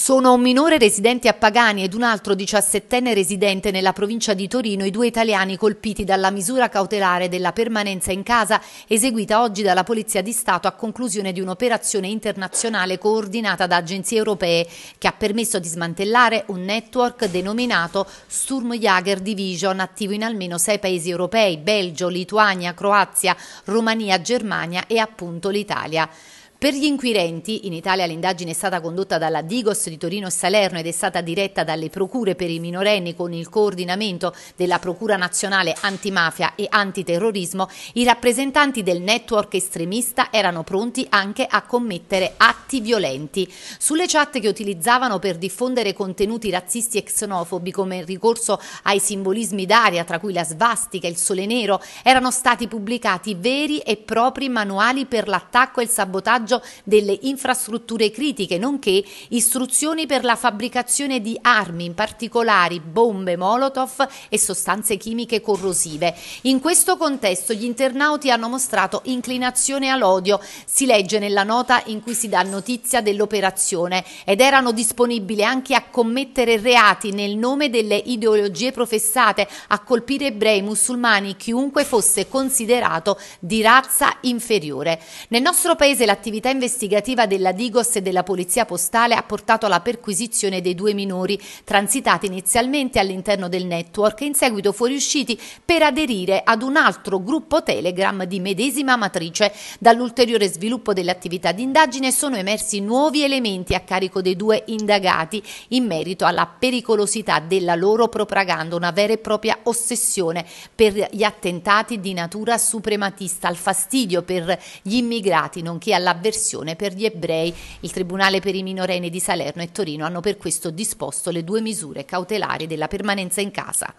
Sono un minore residente a Pagani ed un altro diciassettenne residente nella provincia di Torino i due italiani colpiti dalla misura cautelare della permanenza in casa eseguita oggi dalla Polizia di Stato a conclusione di un'operazione internazionale coordinata da agenzie europee che ha permesso di smantellare un network denominato Sturmjager Division attivo in almeno sei paesi europei, Belgio, Lituania, Croazia, Romania, Germania e appunto l'Italia. Per gli inquirenti, in Italia l'indagine è stata condotta dalla Digos di Torino e Salerno ed è stata diretta dalle procure per i minorenni con il coordinamento della Procura Nazionale Antimafia e Antiterrorismo, i rappresentanti del network estremista erano pronti anche a commettere atti violenti. Sulle chat che utilizzavano per diffondere contenuti razzisti e xenofobi come il ricorso ai simbolismi d'aria, tra cui la svastica e il sole nero, erano stati pubblicati veri e propri manuali per l'attacco e il sabotaggio monitoraggio delle infrastrutture critiche, nonché istruzioni per la fabbricazione di armi, in particolare bombe Molotov e sostanze chimiche corrosive. In questo contesto gli internauti hanno mostrato inclinazione all'odio, si legge nella nota in cui si dà notizia dell'operazione, ed erano disponibili anche a commettere reati nel nome delle ideologie professate, a colpire ebrei, musulmani, chiunque fosse considerato di razza inferiore. Nel nostro paese l'attività l'attività investigativa della Digos e della Polizia Postale ha portato alla perquisizione dei due minori, transitati inizialmente all'interno del network e in seguito fuoriusciti per aderire ad un altro gruppo Telegram di medesima matrice. Dall'ulteriore sviluppo delle attività di indagine sono emersi nuovi elementi a carico dei due indagati in merito alla pericolosità della loro propaganda, una vera e propria ossessione per gli attentati di natura suprematista, al fastidio per gli immigrati, nonché all'avversione avversione per gli ebrei. Il Tribunale per i minorenni di Salerno e Torino hanno per questo disposto le due misure cautelari della permanenza in casa.